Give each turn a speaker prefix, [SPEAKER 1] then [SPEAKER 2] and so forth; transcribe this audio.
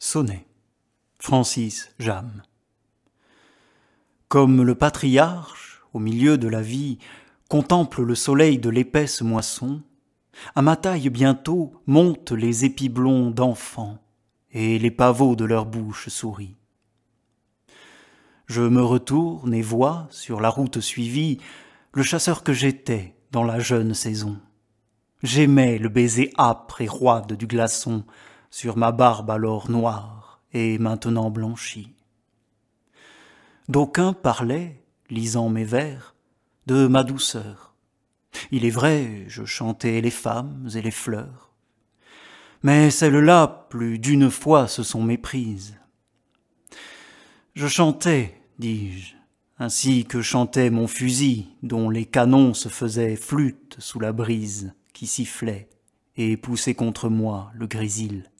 [SPEAKER 1] Sonnet. Francis Jam. Comme le patriarche, au milieu de la vie, contemple le soleil de l'épaisse moisson, à ma taille bientôt montent les épis blonds d'enfants, et les pavots de leur bouche souris. Je me retourne et vois, sur la route suivie, le chasseur que j'étais dans la jeune saison. J'aimais le baiser âpre et roide du glaçon, sur ma barbe alors noire et maintenant blanchie. D'aucuns parlaient, lisant mes vers, de ma douceur. Il est vrai, je chantais les femmes et les fleurs, mais celles-là plus d'une fois se sont méprises. Je chantais, dis-je, ainsi que chantait mon fusil, dont les canons se faisaient flûte sous la brise qui sifflait et poussait contre moi le grésil.